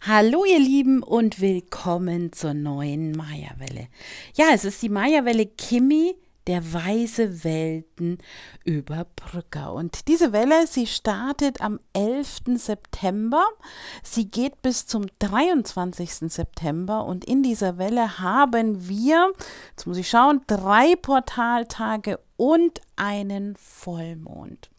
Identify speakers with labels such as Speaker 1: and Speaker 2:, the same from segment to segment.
Speaker 1: Hallo ihr Lieben und willkommen zur neuen Maya-Welle. Ja, es ist die Maya-Welle Kimi, der weise Welten über Überbrücker. Und diese Welle, sie startet am 11. September. Sie geht bis zum 23. September. Und in dieser Welle haben wir, jetzt muss ich schauen, drei Portaltage und einen Vollmond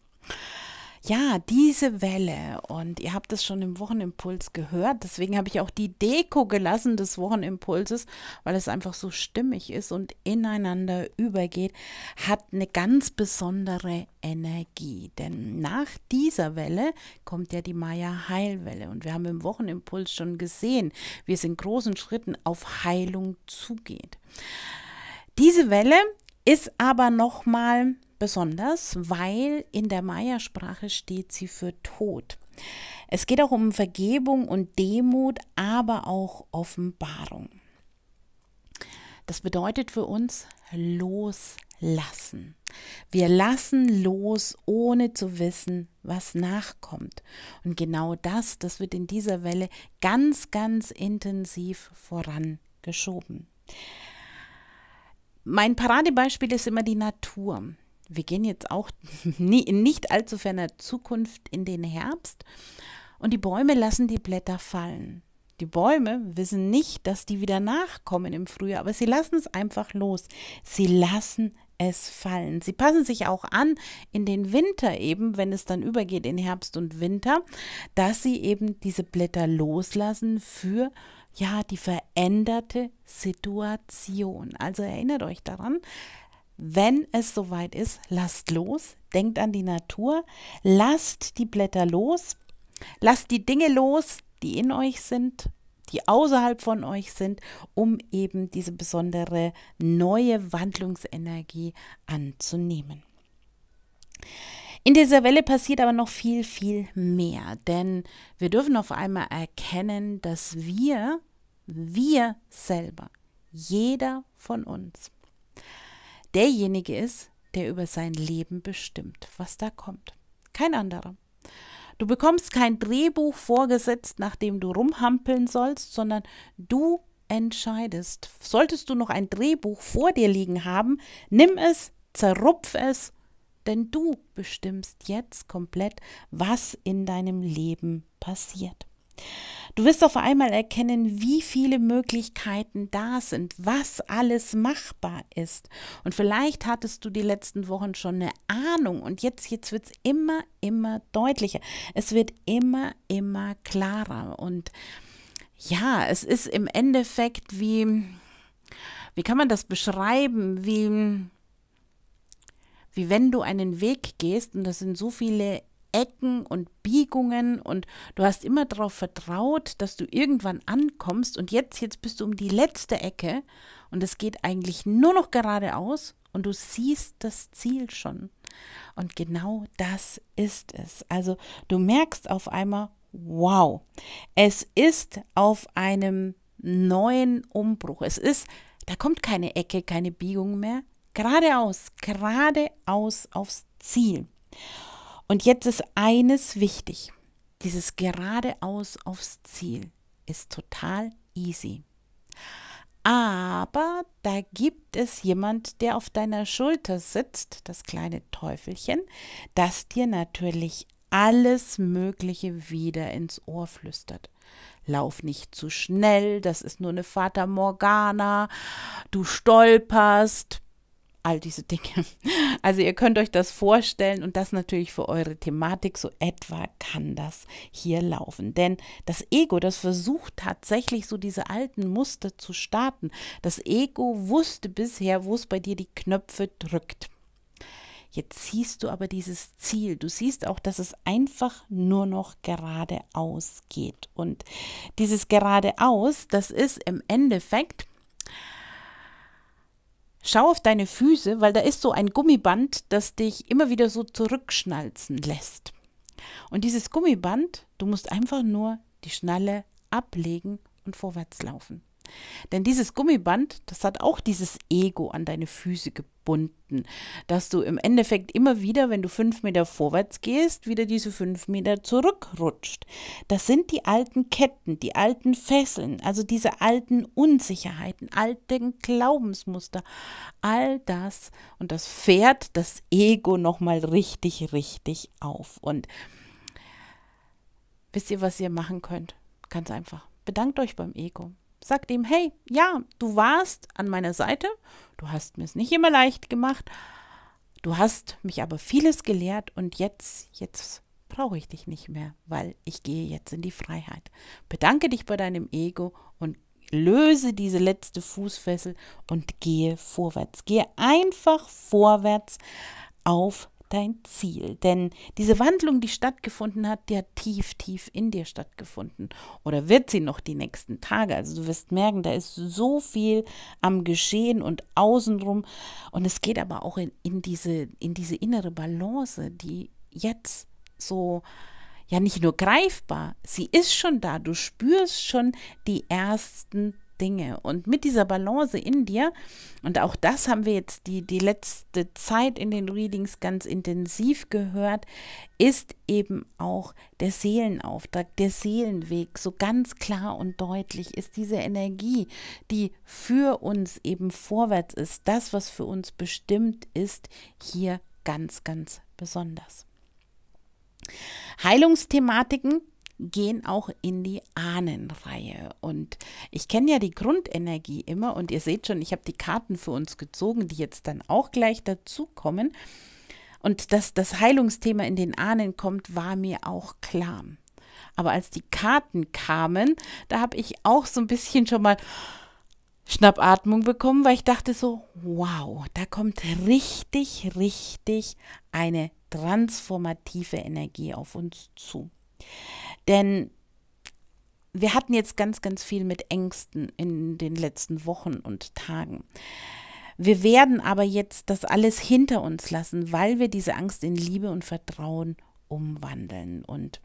Speaker 1: ja, diese Welle. Und ihr habt es schon im Wochenimpuls gehört. Deswegen habe ich auch die Deko gelassen des Wochenimpulses, weil es einfach so stimmig ist und ineinander übergeht, hat eine ganz besondere Energie. Denn nach dieser Welle kommt ja die Maya Heilwelle. Und wir haben im Wochenimpuls schon gesehen, wie es in großen Schritten auf Heilung zugeht. Diese Welle ist aber nochmal besonders, weil in der Maya-Sprache steht sie für Tod. Es geht auch um Vergebung und Demut, aber auch Offenbarung. Das bedeutet für uns loslassen. Wir lassen los, ohne zu wissen, was nachkommt. Und genau das, das wird in dieser Welle ganz, ganz intensiv vorangeschoben. Mein Paradebeispiel ist immer die Natur wir gehen jetzt auch nie, in nicht allzu ferner Zukunft in den Herbst und die Bäume lassen die Blätter fallen. Die Bäume wissen nicht, dass die wieder nachkommen im Frühjahr, aber sie lassen es einfach los. Sie lassen es fallen. Sie passen sich auch an in den Winter eben, wenn es dann übergeht in Herbst und Winter, dass sie eben diese Blätter loslassen für ja, die veränderte Situation. Also erinnert euch daran, wenn es soweit ist, lasst los, denkt an die Natur, lasst die Blätter los, lasst die Dinge los, die in euch sind, die außerhalb von euch sind, um eben diese besondere neue Wandlungsenergie anzunehmen. In dieser Welle passiert aber noch viel, viel mehr, denn wir dürfen auf einmal erkennen, dass wir, wir selber, jeder von uns, derjenige ist, der über sein Leben bestimmt, was da kommt. Kein anderer. Du bekommst kein Drehbuch vorgesetzt, nach dem du rumhampeln sollst, sondern du entscheidest. Solltest du noch ein Drehbuch vor dir liegen haben, nimm es, zerrupf es, denn du bestimmst jetzt komplett, was in deinem Leben passiert. Du wirst auf einmal erkennen, wie viele Möglichkeiten da sind, was alles machbar ist. Und vielleicht hattest du die letzten Wochen schon eine Ahnung und jetzt, jetzt wird es immer, immer deutlicher. Es wird immer, immer klarer. Und ja, es ist im Endeffekt wie, wie kann man das beschreiben, wie wie wenn du einen Weg gehst, und das sind so viele Ecken und Biegungen und du hast immer darauf vertraut, dass du irgendwann ankommst und jetzt, jetzt bist du um die letzte Ecke und es geht eigentlich nur noch geradeaus und du siehst das Ziel schon. Und genau das ist es. Also du merkst auf einmal, wow, es ist auf einem neuen Umbruch. Es ist, da kommt keine Ecke, keine Biegung mehr. Geradeaus, geradeaus aufs Ziel. Und jetzt ist eines wichtig. Dieses geradeaus aufs Ziel ist total easy. Aber da gibt es jemand, der auf deiner Schulter sitzt, das kleine Teufelchen, das dir natürlich alles Mögliche wieder ins Ohr flüstert. Lauf nicht zu schnell, das ist nur eine Fata Morgana, du stolperst, all diese Dinge. Also ihr könnt euch das vorstellen und das natürlich für eure Thematik so etwa kann das hier laufen. Denn das Ego, das versucht tatsächlich so diese alten Muster zu starten. Das Ego wusste bisher, wo es bei dir die Knöpfe drückt. Jetzt siehst du aber dieses Ziel. Du siehst auch, dass es einfach nur noch geradeaus geht. Und dieses geradeaus, das ist im Endeffekt Schau auf deine Füße, weil da ist so ein Gummiband, das dich immer wieder so zurückschnalzen lässt. Und dieses Gummiband, du musst einfach nur die Schnalle ablegen und vorwärts laufen. Denn dieses Gummiband, das hat auch dieses Ego an deine Füße gebunden, dass du im Endeffekt immer wieder, wenn du fünf Meter vorwärts gehst, wieder diese fünf Meter zurückrutscht. Das sind die alten Ketten, die alten Fesseln, also diese alten Unsicherheiten, alten Glaubensmuster, all das. Und das fährt das Ego nochmal richtig, richtig auf. Und wisst ihr, was ihr machen könnt? Ganz einfach. Bedankt euch beim Ego sag ihm, hey, ja, du warst an meiner Seite, du hast mir es nicht immer leicht gemacht, du hast mich aber vieles gelehrt und jetzt, jetzt brauche ich dich nicht mehr, weil ich gehe jetzt in die Freiheit. Bedanke dich bei deinem Ego und löse diese letzte Fußfessel und gehe vorwärts. Gehe einfach vorwärts auf dein Ziel. Denn diese Wandlung, die stattgefunden hat, die hat tief, tief in dir stattgefunden. Oder wird sie noch die nächsten Tage? Also du wirst merken, da ist so viel am Geschehen und außenrum. Und es geht aber auch in, in, diese, in diese innere Balance, die jetzt so ja nicht nur greifbar, sie ist schon da. Du spürst schon die ersten Dinge. Und mit dieser Balance in dir, und auch das haben wir jetzt die, die letzte Zeit in den Readings ganz intensiv gehört, ist eben auch der Seelenauftrag, der Seelenweg. So ganz klar und deutlich ist diese Energie, die für uns eben vorwärts ist, das, was für uns bestimmt ist, hier ganz, ganz besonders. Heilungsthematiken gehen auch in die Ahnenreihe. Und ich kenne ja die Grundenergie immer und ihr seht schon, ich habe die Karten für uns gezogen, die jetzt dann auch gleich dazukommen. Und dass das Heilungsthema in den Ahnen kommt, war mir auch klar. Aber als die Karten kamen, da habe ich auch so ein bisschen schon mal Schnappatmung bekommen, weil ich dachte so, wow, da kommt richtig, richtig eine transformative Energie auf uns zu. Denn wir hatten jetzt ganz, ganz viel mit Ängsten in den letzten Wochen und Tagen. Wir werden aber jetzt das alles hinter uns lassen, weil wir diese Angst in Liebe und Vertrauen umwandeln. Und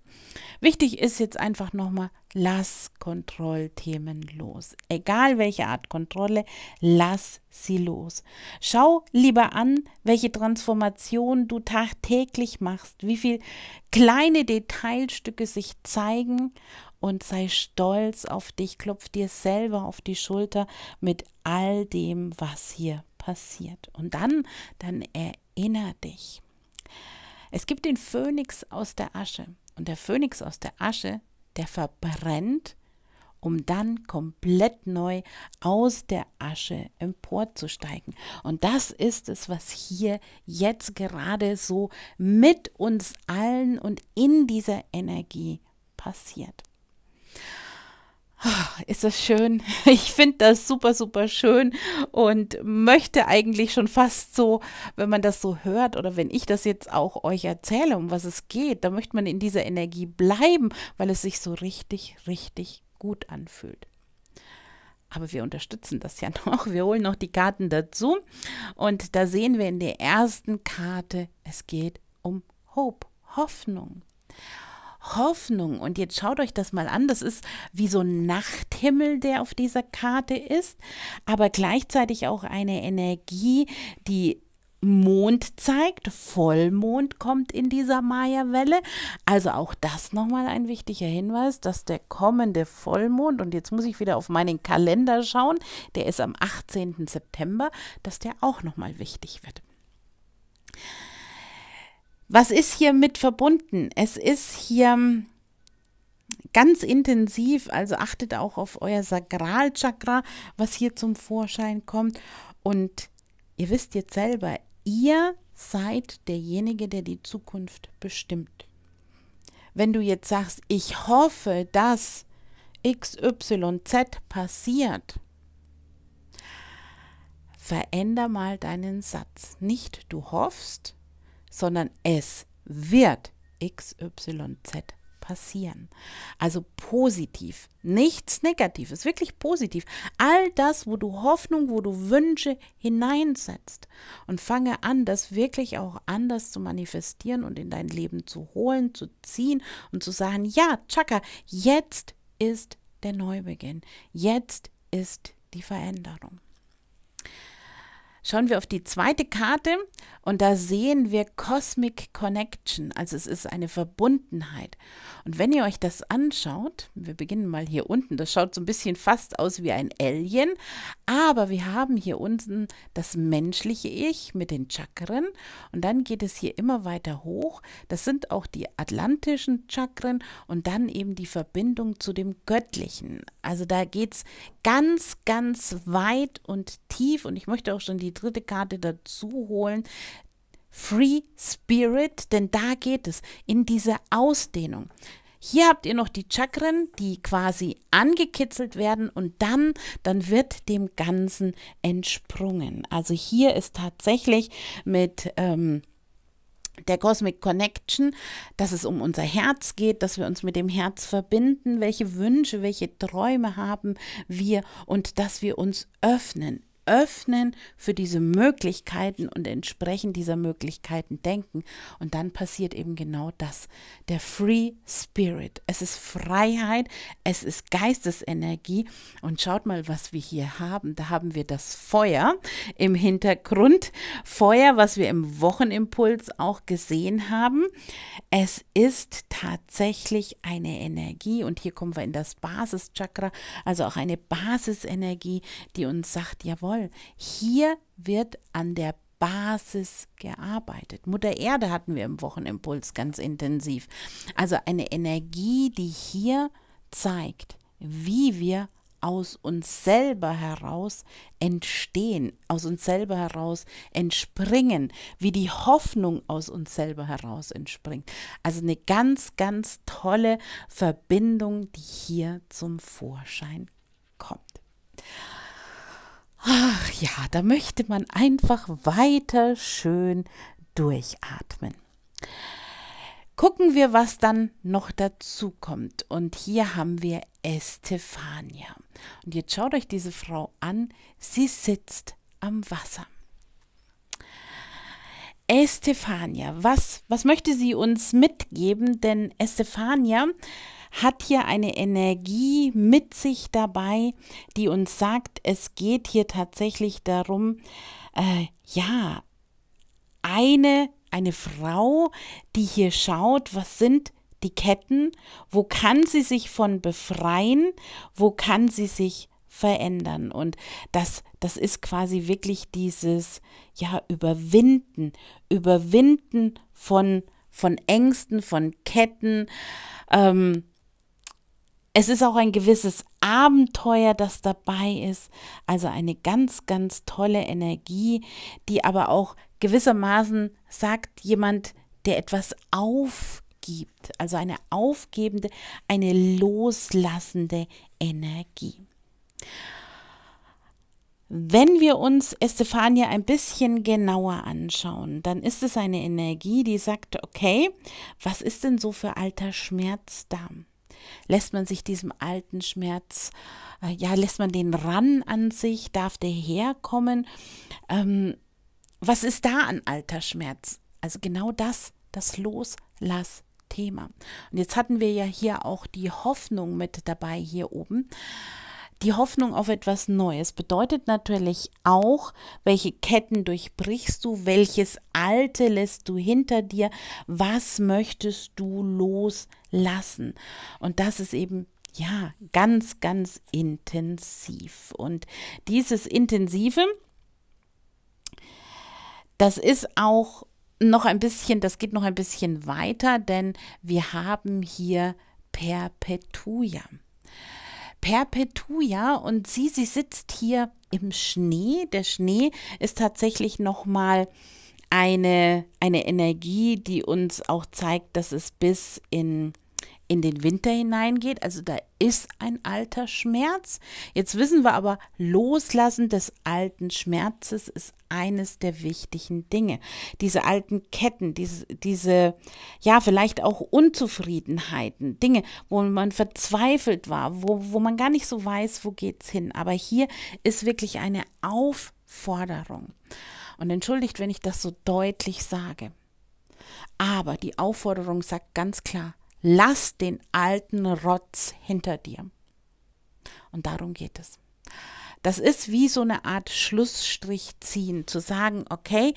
Speaker 1: wichtig ist jetzt einfach nochmal, lass Kontrollthemen los. Egal welche Art Kontrolle, lass sie los. Schau lieber an, welche Transformation du tagtäglich machst, wie viele kleine Detailstücke sich zeigen und sei stolz auf dich, klopf dir selber auf die Schulter mit all dem, was hier passiert. Und dann, dann erinnere dich. Es gibt den Phönix aus der Asche. Und der Phönix aus der Asche, der verbrennt, um dann komplett neu aus der Asche emporzusteigen. Und das ist es, was hier jetzt gerade so mit uns allen und in dieser Energie passiert. Ist das schön? Ich finde das super, super schön und möchte eigentlich schon fast so, wenn man das so hört oder wenn ich das jetzt auch euch erzähle, um was es geht, da möchte man in dieser Energie bleiben, weil es sich so richtig, richtig gut anfühlt. Aber wir unterstützen das ja noch. Wir holen noch die Karten dazu und da sehen wir in der ersten Karte, es geht um Hope, Hoffnung. Hoffnung. Und jetzt schaut euch das mal an. Das ist wie so ein Nachthimmel, der auf dieser Karte ist, aber gleichzeitig auch eine Energie, die Mond zeigt. Vollmond kommt in dieser Maya-Welle. Also auch das nochmal ein wichtiger Hinweis, dass der kommende Vollmond, und jetzt muss ich wieder auf meinen Kalender schauen, der ist am 18. September, dass der auch nochmal wichtig wird. Was ist hier mit verbunden? Es ist hier hm, ganz intensiv, also achtet auch auf euer Sakralchakra, was hier zum Vorschein kommt. Und ihr wisst jetzt selber, ihr seid derjenige, der die Zukunft bestimmt. Wenn du jetzt sagst, ich hoffe, dass XYZ passiert, veränder mal deinen Satz. Nicht du hoffst, sondern es wird XYZ passieren. Also positiv, nichts Negatives, wirklich positiv. All das, wo du Hoffnung, wo du Wünsche hineinsetzt und fange an, das wirklich auch anders zu manifestieren und in dein Leben zu holen, zu ziehen und zu sagen, ja, Chaka, jetzt ist der Neubeginn, jetzt ist die Veränderung schauen wir auf die zweite Karte und da sehen wir Cosmic Connection. Also es ist eine Verbundenheit. Und wenn ihr euch das anschaut, wir beginnen mal hier unten, das schaut so ein bisschen fast aus wie ein Alien, aber wir haben hier unten das menschliche Ich mit den Chakren und dann geht es hier immer weiter hoch. Das sind auch die atlantischen Chakren und dann eben die Verbindung zu dem Göttlichen. Also da geht es ganz, ganz weit und tief und ich möchte auch schon die dritte Karte dazu holen. Free Spirit, denn da geht es in diese Ausdehnung. Hier habt ihr noch die Chakren, die quasi angekitzelt werden und dann, dann wird dem Ganzen entsprungen. Also hier ist tatsächlich mit ähm, der Cosmic Connection, dass es um unser Herz geht, dass wir uns mit dem Herz verbinden, welche Wünsche, welche Träume haben wir und dass wir uns öffnen öffnen für diese Möglichkeiten und entsprechend dieser Möglichkeiten denken. Und dann passiert eben genau das. Der Free Spirit. Es ist Freiheit, es ist Geistesenergie. Und schaut mal, was wir hier haben. Da haben wir das Feuer im Hintergrund. Feuer, was wir im Wochenimpuls auch gesehen haben. Es ist tatsächlich eine Energie. Und hier kommen wir in das Basischakra, also auch eine Basisenergie, die uns sagt, jawohl, Jawohl, hier wird an der Basis gearbeitet. Mutter Erde hatten wir im Wochenimpuls ganz intensiv. Also eine Energie, die hier zeigt, wie wir aus uns selber heraus entstehen, aus uns selber heraus entspringen, wie die Hoffnung aus uns selber heraus entspringt. Also eine ganz, ganz tolle Verbindung, die hier zum Vorschein kommt. Ach ja, da möchte man einfach weiter schön durchatmen. Gucken wir, was dann noch dazu kommt. Und hier haben wir Estefania. Und jetzt schaut euch diese Frau an. Sie sitzt am Wasser. Estefania, was, was möchte sie uns mitgeben? Denn Estefania hat hier eine Energie mit sich dabei, die uns sagt, es geht hier tatsächlich darum, äh, ja, eine, eine Frau, die hier schaut, was sind die Ketten, wo kann sie sich von befreien, wo kann sie sich verändern. Und das, das ist quasi wirklich dieses, ja, Überwinden, Überwinden von, von Ängsten, von Ketten, ähm, es ist auch ein gewisses Abenteuer, das dabei ist. Also eine ganz, ganz tolle Energie, die aber auch gewissermaßen sagt jemand, der etwas aufgibt. Also eine aufgebende, eine loslassende Energie. Wenn wir uns Estefania ein bisschen genauer anschauen, dann ist es eine Energie, die sagt, okay, was ist denn so für alter Schmerzdarm? Lässt man sich diesem alten Schmerz, äh, ja, lässt man den ran an sich? Darf der herkommen? Ähm, was ist da an alter Schmerz? Also genau das, das Loslass Thema. Und jetzt hatten wir ja hier auch die Hoffnung mit dabei hier oben. Die Hoffnung auf etwas Neues bedeutet natürlich auch, welche Ketten durchbrichst du, welches Alte lässt du hinter dir, was möchtest du loslassen. Und das ist eben ja ganz, ganz intensiv. Und dieses Intensive, das ist auch noch ein bisschen, das geht noch ein bisschen weiter, denn wir haben hier Perpetuum. Perpetuia und sie, sie sitzt hier im Schnee. Der Schnee ist tatsächlich nochmal eine, eine Energie, die uns auch zeigt, dass es bis in in den Winter hineingeht. Also da ist ein alter Schmerz. Jetzt wissen wir aber, Loslassen des alten Schmerzes ist eines der wichtigen Dinge. Diese alten Ketten, diese, diese ja, vielleicht auch Unzufriedenheiten, Dinge, wo man verzweifelt war, wo, wo man gar nicht so weiß, wo geht es hin. Aber hier ist wirklich eine Aufforderung. Und entschuldigt, wenn ich das so deutlich sage. Aber die Aufforderung sagt ganz klar, Lass den alten Rotz hinter dir. Und darum geht es. Das ist wie so eine Art Schlussstrich ziehen, zu sagen, okay,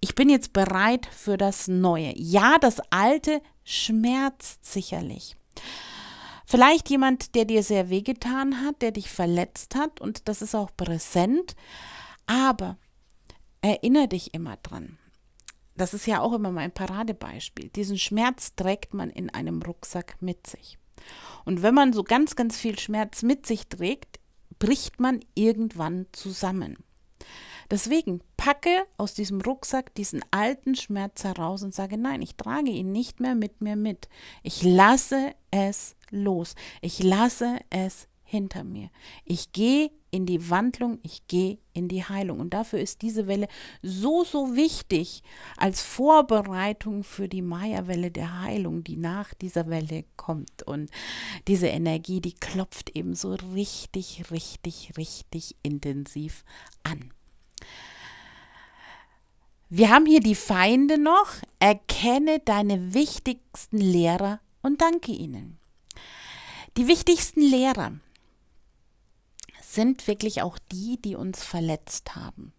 Speaker 1: ich bin jetzt bereit für das Neue. Ja, das Alte schmerzt sicherlich. Vielleicht jemand, der dir sehr wehgetan hat, der dich verletzt hat und das ist auch präsent, aber erinnere dich immer dran das ist ja auch immer mein Paradebeispiel. Diesen Schmerz trägt man in einem Rucksack mit sich. Und wenn man so ganz, ganz viel Schmerz mit sich trägt, bricht man irgendwann zusammen. Deswegen packe aus diesem Rucksack diesen alten Schmerz heraus und sage, nein, ich trage ihn nicht mehr mit mir mit. Ich lasse es los. Ich lasse es hinter mir. Ich gehe in die Wandlung, ich gehe in die Heilung. Und dafür ist diese Welle so, so wichtig als Vorbereitung für die Maya-Welle der Heilung, die nach dieser Welle kommt. Und diese Energie, die klopft eben so richtig, richtig, richtig intensiv an. Wir haben hier die Feinde noch. Erkenne deine wichtigsten Lehrer und danke ihnen. Die wichtigsten Lehrer sind wirklich auch die, die uns verletzt haben.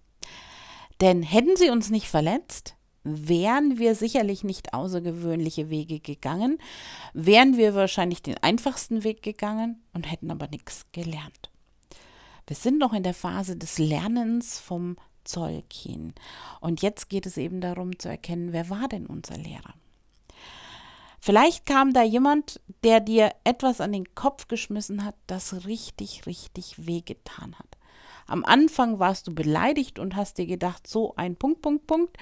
Speaker 1: Denn hätten sie uns nicht verletzt, wären wir sicherlich nicht außergewöhnliche Wege gegangen, wären wir wahrscheinlich den einfachsten Weg gegangen und hätten aber nichts gelernt. Wir sind noch in der Phase des Lernens vom Zollkin. Und jetzt geht es eben darum zu erkennen, wer war denn unser Lehrer? Vielleicht kam da jemand, der dir etwas an den Kopf geschmissen hat, das richtig, richtig wehgetan hat. Am Anfang warst du beleidigt und hast dir gedacht, so ein Punkt, Punkt, Punkt.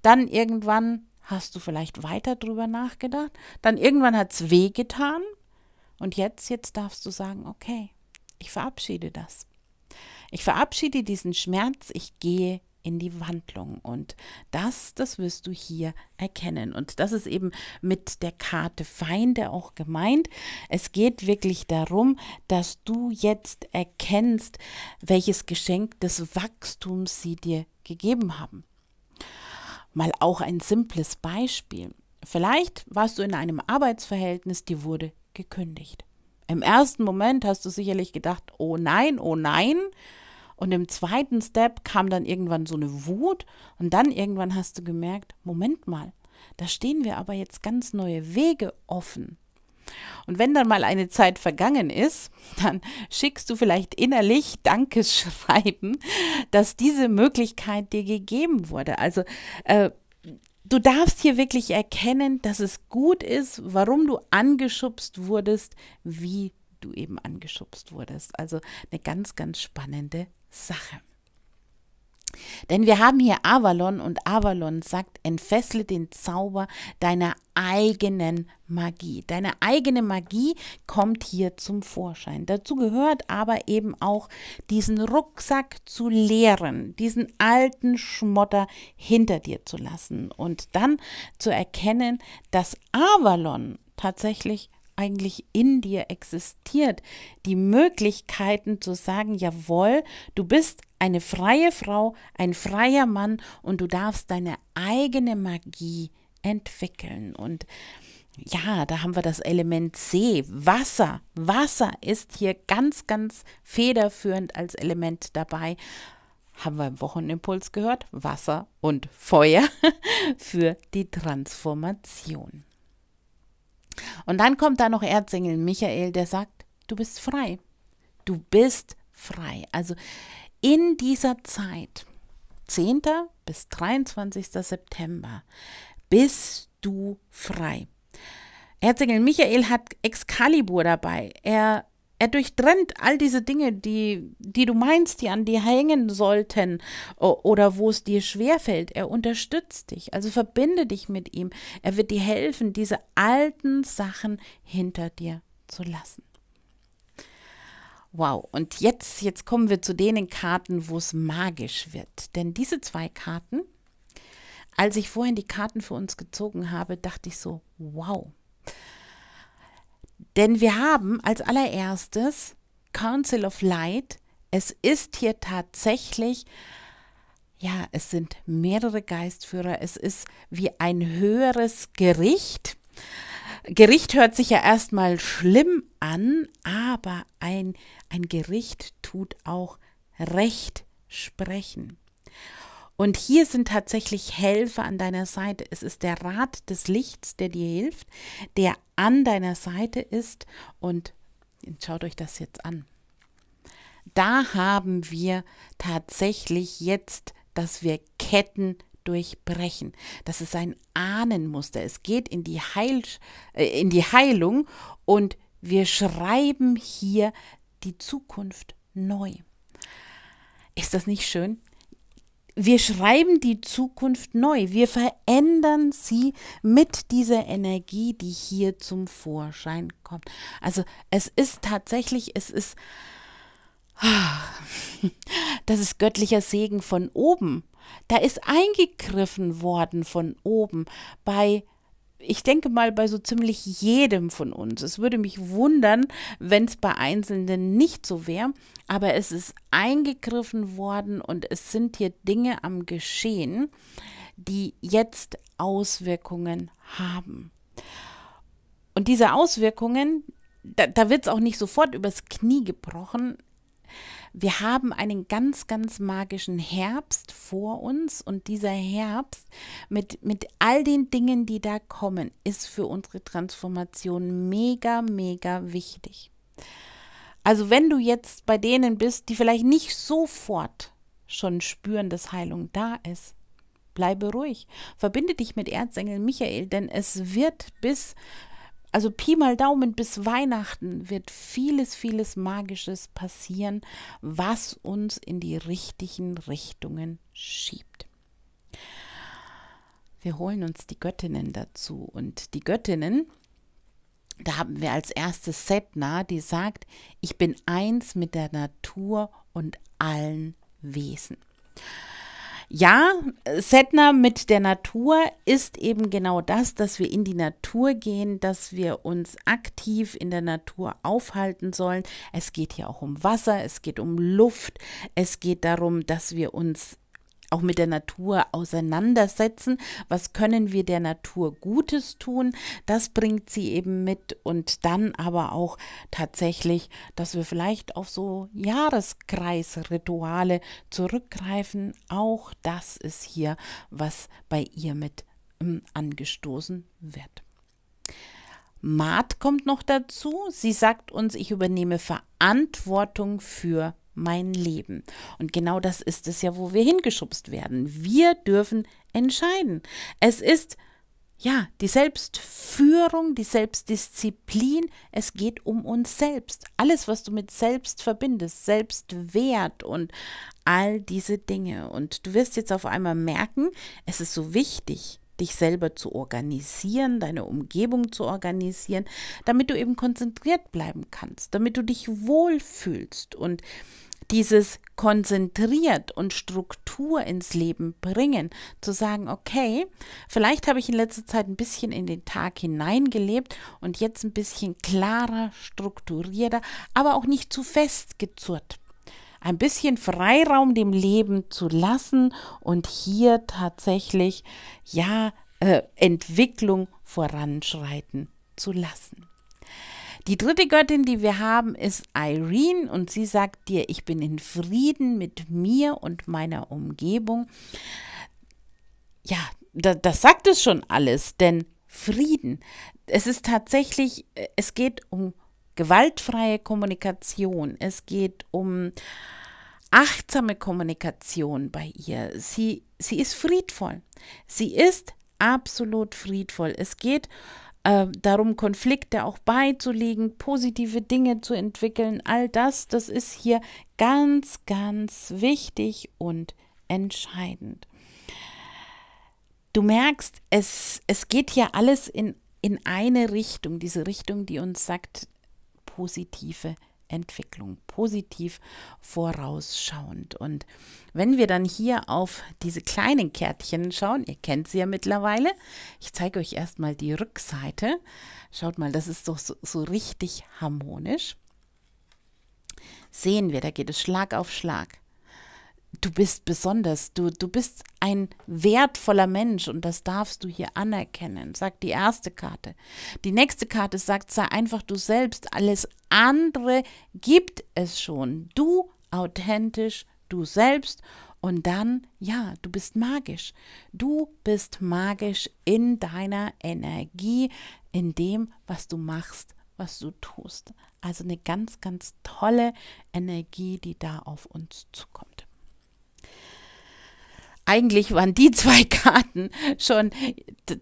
Speaker 1: Dann irgendwann hast du vielleicht weiter drüber nachgedacht. Dann irgendwann hat es wehgetan. Und jetzt, jetzt darfst du sagen, okay, ich verabschiede das. Ich verabschiede diesen Schmerz, ich gehe in die Wandlung. Und das, das wirst du hier erkennen. Und das ist eben mit der Karte Feinde auch gemeint. Es geht wirklich darum, dass du jetzt erkennst, welches Geschenk des Wachstums sie dir gegeben haben. Mal auch ein simples Beispiel. Vielleicht warst du in einem Arbeitsverhältnis, die wurde gekündigt. Im ersten Moment hast du sicherlich gedacht, oh nein, oh nein, und im zweiten Step kam dann irgendwann so eine Wut und dann irgendwann hast du gemerkt, Moment mal, da stehen wir aber jetzt ganz neue Wege offen. Und wenn dann mal eine Zeit vergangen ist, dann schickst du vielleicht innerlich Dankeschreiben, dass diese Möglichkeit dir gegeben wurde. Also äh, du darfst hier wirklich erkennen, dass es gut ist, warum du angeschubst wurdest, wie du eben angeschubst wurdest. Also eine ganz, ganz spannende Sache. Denn wir haben hier Avalon und Avalon sagt, entfessle den Zauber deiner eigenen Magie. Deine eigene Magie kommt hier zum Vorschein. Dazu gehört aber eben auch, diesen Rucksack zu leeren, diesen alten Schmotter hinter dir zu lassen und dann zu erkennen, dass Avalon tatsächlich eigentlich in dir existiert. Die Möglichkeiten zu sagen, jawohl, du bist eine freie Frau, ein freier Mann und du darfst deine eigene Magie entwickeln. Und ja, da haben wir das Element See, Wasser. Wasser ist hier ganz, ganz federführend als Element dabei. Haben wir im Wochenimpuls gehört? Wasser und Feuer für die Transformation. Und dann kommt da noch Erzengel Michael, der sagt, du bist frei. Du bist frei. Also in dieser Zeit, 10. bis 23. September, bist du frei. Erzengel Michael hat Excalibur dabei. Er er durchtrennt all diese Dinge, die, die du meinst, die an dir hängen sollten oder wo es dir schwerfällt. Er unterstützt dich, also verbinde dich mit ihm. Er wird dir helfen, diese alten Sachen hinter dir zu lassen. Wow, und jetzt, jetzt kommen wir zu den Karten, wo es magisch wird. Denn diese zwei Karten, als ich vorhin die Karten für uns gezogen habe, dachte ich so, wow. Denn wir haben als allererstes Council of Light. Es ist hier tatsächlich, ja, es sind mehrere Geistführer. Es ist wie ein höheres Gericht. Gericht hört sich ja erstmal schlimm an, aber ein, ein Gericht tut auch Recht sprechen. Und hier sind tatsächlich Helfer an deiner Seite. Es ist der Rat des Lichts, der dir hilft, der an deiner Seite ist. Und schaut euch das jetzt an. Da haben wir tatsächlich jetzt, dass wir Ketten durchbrechen. Das ist ein Ahnenmuster. Es geht in die, Heil, äh, in die Heilung und wir schreiben hier die Zukunft neu. Ist das nicht schön? Wir schreiben die Zukunft neu. Wir verändern sie mit dieser Energie, die hier zum Vorschein kommt. Also es ist tatsächlich, es ist, ah, das ist göttlicher Segen von oben. Da ist eingegriffen worden von oben bei ich denke mal bei so ziemlich jedem von uns. Es würde mich wundern, wenn es bei Einzelnen nicht so wäre, aber es ist eingegriffen worden und es sind hier Dinge am Geschehen, die jetzt Auswirkungen haben. Und diese Auswirkungen, da, da wird es auch nicht sofort übers Knie gebrochen. Wir haben einen ganz, ganz magischen Herbst vor uns und dieser Herbst mit, mit all den Dingen, die da kommen, ist für unsere Transformation mega, mega wichtig. Also wenn du jetzt bei denen bist, die vielleicht nicht sofort schon spüren, dass Heilung da ist, bleibe ruhig. Verbinde dich mit Erzengel Michael, denn es wird bis also Pi mal Daumen bis Weihnachten wird vieles, vieles Magisches passieren, was uns in die richtigen Richtungen schiebt. Wir holen uns die Göttinnen dazu und die Göttinnen, da haben wir als erstes Setna, die sagt, ich bin eins mit der Natur und allen Wesen ja, Setner mit der Natur ist eben genau das, dass wir in die Natur gehen, dass wir uns aktiv in der Natur aufhalten sollen. Es geht hier auch um Wasser, es geht um Luft, es geht darum, dass wir uns auch mit der Natur auseinandersetzen. Was können wir der Natur Gutes tun? Das bringt sie eben mit und dann aber auch tatsächlich, dass wir vielleicht auf so Jahreskreisrituale zurückgreifen. Auch das ist hier, was bei ihr mit ähm, angestoßen wird. Mart kommt noch dazu. Sie sagt uns, ich übernehme Verantwortung für mein Leben. Und genau das ist es ja, wo wir hingeschubst werden. Wir dürfen entscheiden. Es ist ja die Selbstführung, die Selbstdisziplin. Es geht um uns selbst. Alles, was du mit selbst verbindest, Selbstwert und all diese Dinge. Und du wirst jetzt auf einmal merken, es ist so wichtig, dich selber zu organisieren, deine Umgebung zu organisieren, damit du eben konzentriert bleiben kannst, damit du dich wohlfühlst und dieses konzentriert und Struktur ins Leben bringen, zu sagen, okay, vielleicht habe ich in letzter Zeit ein bisschen in den Tag hineingelebt und jetzt ein bisschen klarer, strukturierter, aber auch nicht zu fest gezurrt ein bisschen Freiraum dem Leben zu lassen und hier tatsächlich, ja, äh, Entwicklung voranschreiten zu lassen. Die dritte Göttin, die wir haben, ist Irene und sie sagt dir, ich bin in Frieden mit mir und meiner Umgebung. Ja, da, das sagt es schon alles, denn Frieden, es ist tatsächlich, äh, es geht um gewaltfreie Kommunikation. Es geht um achtsame Kommunikation bei ihr. Sie, sie ist friedvoll. Sie ist absolut friedvoll. Es geht äh, darum, Konflikte auch beizulegen, positive Dinge zu entwickeln. All das, das ist hier ganz, ganz wichtig und entscheidend. Du merkst, es, es geht hier alles in, in eine Richtung, diese Richtung, die uns sagt, positive Entwicklung, positiv vorausschauend. Und wenn wir dann hier auf diese kleinen Kärtchen schauen, ihr kennt sie ja mittlerweile, ich zeige euch erstmal die Rückseite. Schaut mal, das ist doch so, so richtig harmonisch. Sehen wir, da geht es Schlag auf Schlag du bist besonders, du, du bist ein wertvoller Mensch und das darfst du hier anerkennen, sagt die erste Karte. Die nächste Karte sagt, sei einfach du selbst, alles andere gibt es schon. Du authentisch, du selbst und dann, ja, du bist magisch. Du bist magisch in deiner Energie, in dem, was du machst, was du tust. Also eine ganz, ganz tolle Energie, die da auf uns zukommt eigentlich waren die zwei Karten schon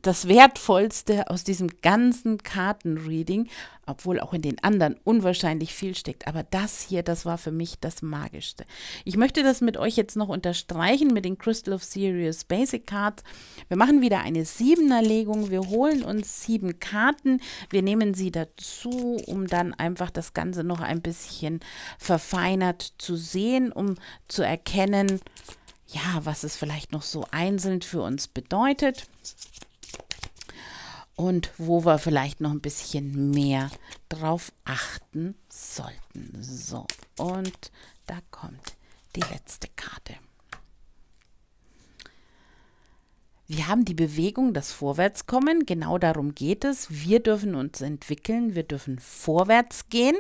Speaker 1: das Wertvollste aus diesem ganzen Kartenreading, obwohl auch in den anderen unwahrscheinlich viel steckt. Aber das hier, das war für mich das Magischste. Ich möchte das mit euch jetzt noch unterstreichen mit den Crystal of Sirius Basic Cards. Wir machen wieder eine Siebenerlegung. Wir holen uns sieben Karten. Wir nehmen sie dazu, um dann einfach das Ganze noch ein bisschen verfeinert zu sehen, um zu erkennen, ja, was es vielleicht noch so einzeln für uns bedeutet und wo wir vielleicht noch ein bisschen mehr drauf achten sollten. So, und da kommt die letzte Karte. Wir haben die Bewegung, das Vorwärtskommen, genau darum geht es. Wir dürfen uns entwickeln, wir dürfen vorwärts gehen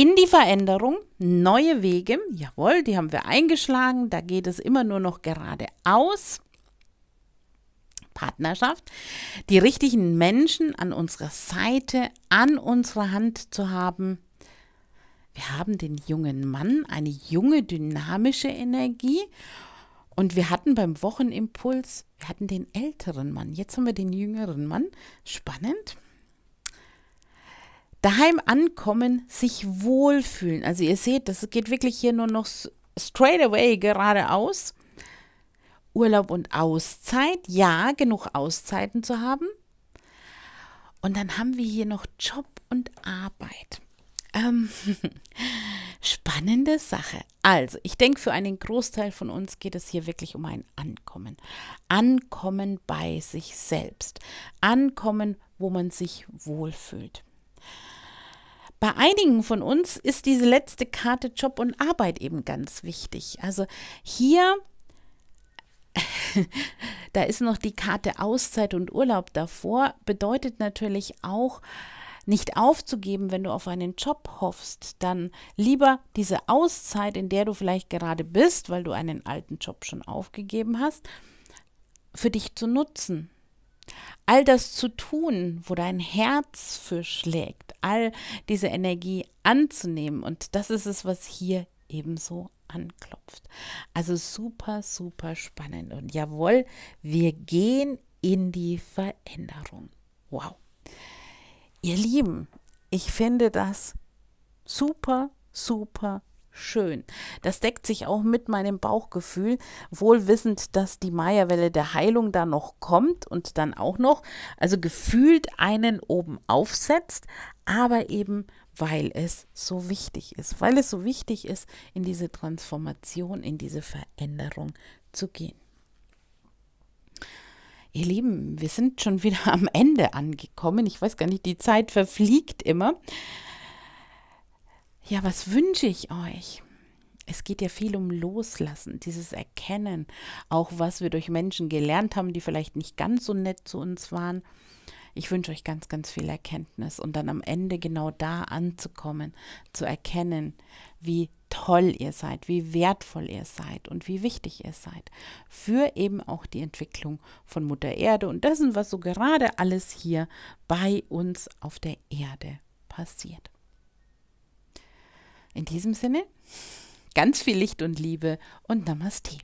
Speaker 1: in die Veränderung, neue Wege, jawohl, die haben wir eingeschlagen, da geht es immer nur noch geradeaus. Partnerschaft, die richtigen Menschen an unserer Seite, an unserer Hand zu haben. Wir haben den jungen Mann, eine junge, dynamische Energie. Und wir hatten beim Wochenimpuls, wir hatten den älteren Mann, jetzt haben wir den jüngeren Mann. Spannend. Daheim ankommen, sich wohlfühlen. Also ihr seht, das geht wirklich hier nur noch straight away geradeaus. Urlaub und Auszeit. Ja, genug Auszeiten zu haben. Und dann haben wir hier noch Job und Arbeit. Ähm, spannende Sache. Also, ich denke, für einen Großteil von uns geht es hier wirklich um ein Ankommen. Ankommen bei sich selbst. Ankommen, wo man sich wohlfühlt. Bei einigen von uns ist diese letzte Karte Job und Arbeit eben ganz wichtig. Also hier, da ist noch die Karte Auszeit und Urlaub davor, bedeutet natürlich auch, nicht aufzugeben, wenn du auf einen Job hoffst, dann lieber diese Auszeit, in der du vielleicht gerade bist, weil du einen alten Job schon aufgegeben hast, für dich zu nutzen, all das zu tun, wo dein Herz für schlägt, all diese Energie anzunehmen. Und das ist es, was hier ebenso anklopft. Also super, super spannend. Und jawohl, wir gehen in die Veränderung. Wow. Ihr Lieben, ich finde das super, super schön. Das deckt sich auch mit meinem Bauchgefühl, wohl wissend, dass die Maya-Welle der Heilung da noch kommt und dann auch noch, also gefühlt einen oben aufsetzt, aber eben weil es so wichtig ist, weil es so wichtig ist, in diese Transformation, in diese Veränderung zu gehen. Ihr Lieben, wir sind schon wieder am Ende angekommen. Ich weiß gar nicht, die Zeit verfliegt immer. Ja, was wünsche ich euch? Es geht ja viel um Loslassen, dieses Erkennen, auch was wir durch Menschen gelernt haben, die vielleicht nicht ganz so nett zu uns waren. Ich wünsche euch ganz, ganz viel Erkenntnis und dann am Ende genau da anzukommen, zu erkennen, wie toll ihr seid, wie wertvoll ihr seid und wie wichtig ihr seid für eben auch die Entwicklung von Mutter Erde und dessen, was so gerade alles hier bei uns auf der Erde passiert. In diesem Sinne, ganz viel Licht und Liebe und Namaste.